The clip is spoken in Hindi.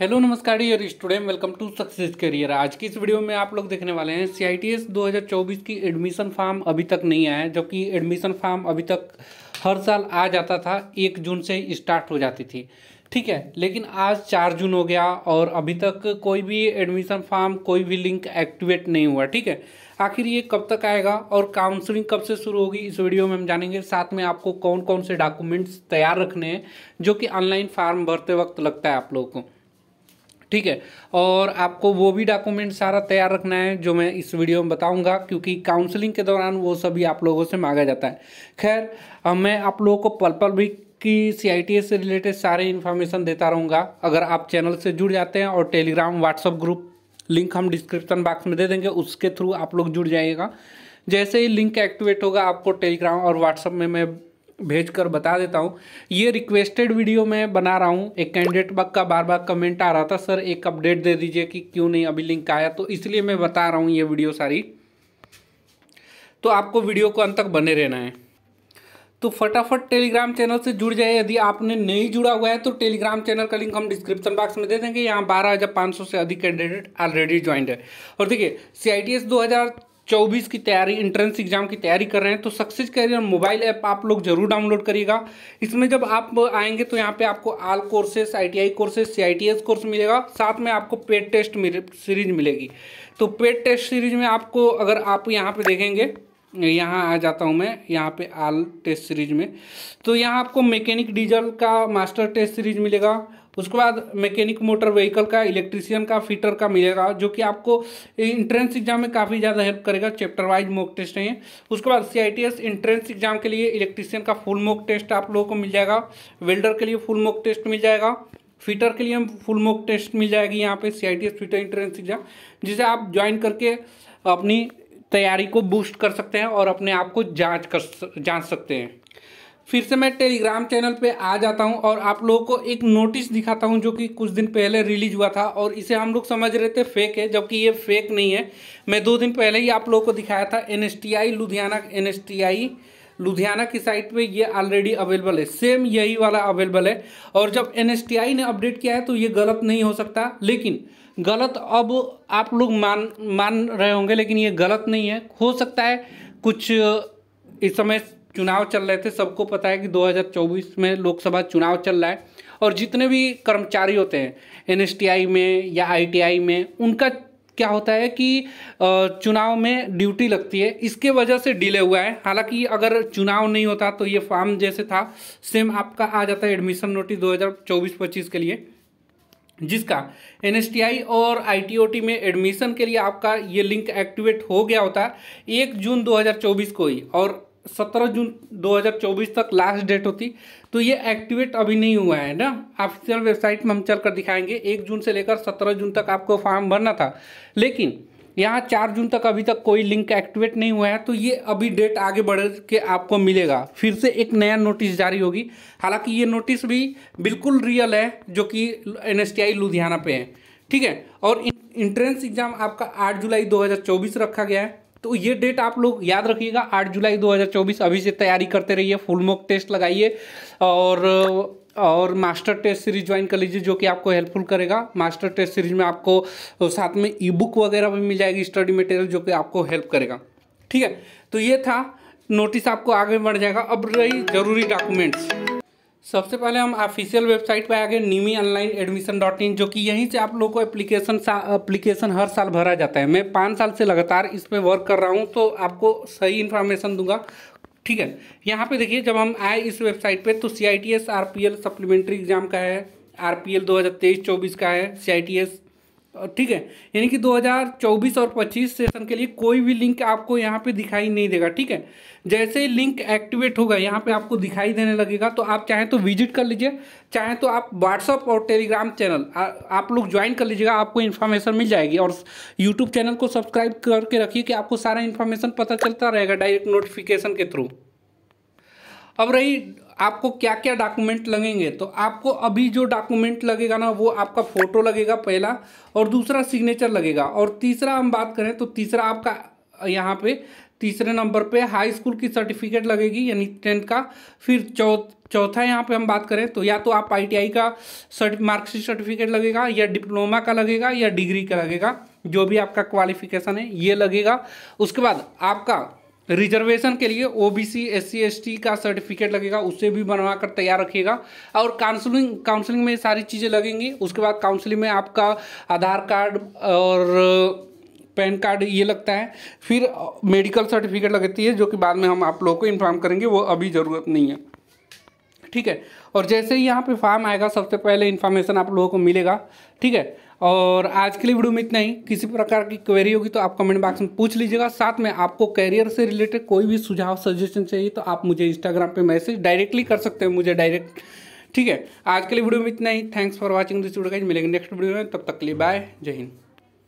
हेलो नमस्कार dear student welcome to success career आज की इस वीडियो में आप लोग देखने वाले हैं सी आई टी एस दो हज़ार चौबीस की एडमिशन फॉर्म अभी तक नहीं आया है जबकि एडमिशन फॉर्म अभी तक हर साल आ जाता था एक जून से स्टार्ट हो जाती थी ठीक है लेकिन आज चार जून हो गया और अभी तक कोई भी एडमिशन फॉर्म कोई भी लिंक एक्टिवेट नहीं हुआ ठीक है आखिर ये कब तक आएगा और काउंसलिंग कब से शुरू होगी इस वीडियो में हम जानेंगे साथ में आपको कौन कौन से डॉक्यूमेंट्स तैयार रखने हैं जो कि ऑनलाइन फॉर्म भरते वक्त लगता है आप लोगों को ठीक है और आपको वो भी डॉक्यूमेंट सारा तैयार रखना है जो मैं इस वीडियो में बताऊंगा क्योंकि काउंसलिंग के दौरान वो सभी आप लोगों से मांगा जाता है खैर मैं आप लोगों को पल पल भी की सी से रिलेटेड सारे इन्फॉर्मेशन देता रहूँगा अगर आप चैनल से जुड़ जाते हैं और टेलीग्राम व्हाट्सअप ग्रुप लिंक हम डिस्क्रिप्शन बॉक्स में दे देंगे उसके थ्रू आप लोग जुड़ जाइएगा जैसे ही लिंक एक्टिवेट होगा आपको टेलीग्राम और व्हाट्सअप में मैं भेज कर बता देता हूँ ये रिक्वेस्टेड वीडियो मैं बना रहा हूँ एक कैंडिडेट बग का बार बार कमेंट आ रहा था सर एक अपडेट दे दीजिए कि क्यों नहीं अभी लिंक आया तो इसलिए मैं बता रहा हूँ ये वीडियो सारी तो आपको वीडियो को अंत तक बने रहना है तो फटाफट टेलीग्राम चैनल से जुड़ जाए यदि आपने नहीं जुड़ा हुआ है तो टेलीग्राम चैनल का लिंक हम डिस्क्रिप्शन बॉक्स में दे देंगे यहाँ बारह हज़ार पाँच सौ से अधिक कैंडिडेट ऑलरेडी ज्वाइंट है और देखिए सी आई टी एस दो हज़ार चौबीस की तैयारी इंट्रेंस एग्जाम की तैयारी कर रहे हैं तो सक्सेस कैरियर मोबाइल ऐप आप लोग जरूर डाउनलोड करिएगा इसमें जब आप आएंगे तो यहाँ पे आपको all courses ITI courses CITS course मिलेगा साथ में आपको पेड टेस्ट मिले, सीरीज मिलेगी तो पेड टेस्ट सीरीज में आपको अगर आप यहाँ पे देखेंगे यहाँ आ जाता हूँ मैं यहाँ पे आल टेस्ट सीरीज में तो यहाँ आपको मैकेनिक डीजल का मास्टर टेस्ट सीरीज मिलेगा उसके बाद मैकेनिक मोटर व्हीकल का इलेक्ट्रीशियन का फिटर का मिलेगा जो कि आपको इंट्रेंस एग्जाम में काफ़ी ज़्यादा हेल्प करेगा चैप्टर वाइज मॉक टेस्ट नहीं उसके बाद सी एंट्रेंस एग्जाम के लिए इलेक्ट्रीशियन का फुल मॉक टेस्ट आप लोगों को मिल जाएगा वेल्डर के लिए फुल मॉक टेस्ट मिल जाएगा फ़िटर के लिए फुल मॉक टेस्ट मिल जाएगी यहाँ पे C I fitter entrance exam जिसे आप ज्वाइन करके अपनी तैयारी को बूस्ट कर सकते हैं और अपने आप को जांच कर जांच सकते हैं फिर से मैं टेलीग्राम चैनल पे आ जाता हूँ और आप लोगों को एक नोटिस दिखाता हूँ जो कि कुछ दिन पहले रिलीज हुआ था और इसे हम लोग समझ रहे थे फेक है जबकि ये फेक नहीं है मैं दो दिन पहले ही आप लोगों को दिखाया था एन लुधियाना एन लुधियाना की साइट पे ये ऑलरेडी अवेलेबल है सेम यही वाला अवेलेबल है और जब एन ने अपडेट किया है तो ये गलत नहीं हो सकता लेकिन गलत अब आप लोग मान मान रहे होंगे लेकिन ये गलत नहीं है हो सकता है कुछ इस समय चुनाव चल रहे थे सबको पता है कि 2024 में लोकसभा चुनाव चल रहा है और जितने भी कर्मचारी होते हैं एन में या आई में उनका क्या होता है कि चुनाव में ड्यूटी लगती है इसके वजह से डिले हुआ है हालांकि अगर चुनाव नहीं होता तो ये फॉर्म जैसे था सेम आपका आ जाता है एडमिशन नोटिस 2024-25 के लिए जिसका एन और आई में एडमिशन के लिए आपका ये लिंक एक्टिवेट हो गया होता एक जून 2024 को ही और सत्रह जून 2024 तक लास्ट डेट होती तो ये एक्टिवेट अभी नहीं हुआ है ना ऑफिशियल वेबसाइट में हम चल कर दिखाएंगे एक जून से लेकर सत्रह जून तक आपको फॉर्म भरना था लेकिन यहाँ चार जून तक अभी तक कोई लिंक एक्टिवेट नहीं हुआ है तो ये अभी डेट आगे बढ़ के आपको मिलेगा फिर से एक नया नोटिस जारी होगी हालांकि ये नोटिस भी बिल्कुल रियल है जो कि एन लुधियाना पे है ठीक है और इंट्रेंस एग्ज़ाम आपका 8 जुलाई 2024 रखा गया है तो ये डेट आप लोग याद रखिएगा 8 जुलाई 2024 अभी से तैयारी करते रहिए फुल मॉक टेस्ट लगाइए और और मास्टर टेस्ट सीरीज ज्वाइन कर लीजिए जो कि आपको हेल्पफुल करेगा मास्टर टेस्ट सीरीज में आपको साथ में ई बुक वगैरह भी मिल जाएगी स्टडी मटेरियल जो कि आपको हेल्प करेगा ठीक है तो ये था नोटिस आपको आगे बढ़ जाएगा अब रही ज़रूरी डॉक्यूमेंट्स सबसे पहले हम ऑफिशियल वेबसाइट पर आ गए NIMI online admission dot in जो कि यहीं से आप लोगों को एप्लीकेशन एप्लीकेशन हर साल भरा जाता है मैं पाँच साल से लगातार इस पर वर्क कर रहा हूँ तो आपको सही इन्फॉर्मेशन दूंगा ठीक है यहाँ पे देखिए जब हम आए इस वेबसाइट पे तो C I T S R P L supplementary exam का है आर पी एल दो हज़ार तेईस चौबीस का है सी आई टी एस ठीक है यानी कि 2024 और 25 सेशन के लिए कोई भी लिंक आपको यहाँ पे दिखाई नहीं देगा ठीक है जैसे ही लिंक एक्टिवेट होगा यहाँ पे आपको दिखाई देने लगेगा तो आप चाहें तो विजिट कर लीजिए चाहे तो आप व्हाट्सअप और टेलीग्राम चैनल आ, आप लोग ज्वाइन कर लीजिएगा आपको इन्फॉर्मेशन मिल जाएगी और यूट्यूब चैनल को सब्सक्राइब करके रखिए कि आपको सारा इन्फॉर्मेशन पता चलता रहेगा डायरेक्ट नोटिफिकेशन के थ्रू अब रही आपको क्या क्या डॉक्यूमेंट लगेंगे तो आपको अभी जो डॉक्यूमेंट लगेगा ना वो आपका फ़ोटो लगेगा पहला और दूसरा सिग्नेचर लगेगा और तीसरा हम बात करें तो तीसरा आपका यहाँ पे तीसरे नंबर पे हाई स्कूल की सर्टिफिकेट लगेगी यानी टेंथ का फिर चौथ चौथा यहाँ पे हम बात करें तो या तो आप आईटीआई का सर्ट मार्कशीट सर्टिफिकेट लगेगा या डिप्लोमा का लगेगा या डिग्री का लगेगा जो भी आपका क्वालिफिकेशन है ये लगेगा उसके बाद आपका रिजर्वेशन के लिए O B C S C S T का सर्टिफिकेट लगेगा उससे भी बनवा कर तैयार रखिएगा और काउंसलिंग काउंसलिंग में सारी चीज़ें लगेंगी उसके बाद काउंसलिंग में आपका आधार कार्ड और पैन कार्ड ये लगता है फिर मेडिकल सर्टिफिकेट लगती है जो कि बाद में हम आप लोगों को इन्फॉर्म करेंगे वो अभी ज़रूरत नहीं है ठीक है और जैसे ही यहाँ पे फॉर्म आएगा सबसे पहले इन्फॉर्मेशन आप लोगों को मिलेगा ठीक है और आज के लिए वीडियो में इतना ही किसी प्रकार की क्वेरी होगी तो आप कमेंट बॉक्स में पूछ लीजिएगा साथ में आपको कैरियर से रिलेटेड कोई भी सुझाव सजेशन चाहिए तो आप मुझे इंस्टाग्राम पे मैसेज डायरेक्टली कर सकते हैं मुझे डायरेक्ट ठीक है आज के लिए वीडियो में इतना ही thanks for watching this video मिलेंगे नेक्स्ट वीडियो में तब तक के लिए बाय जय हिंद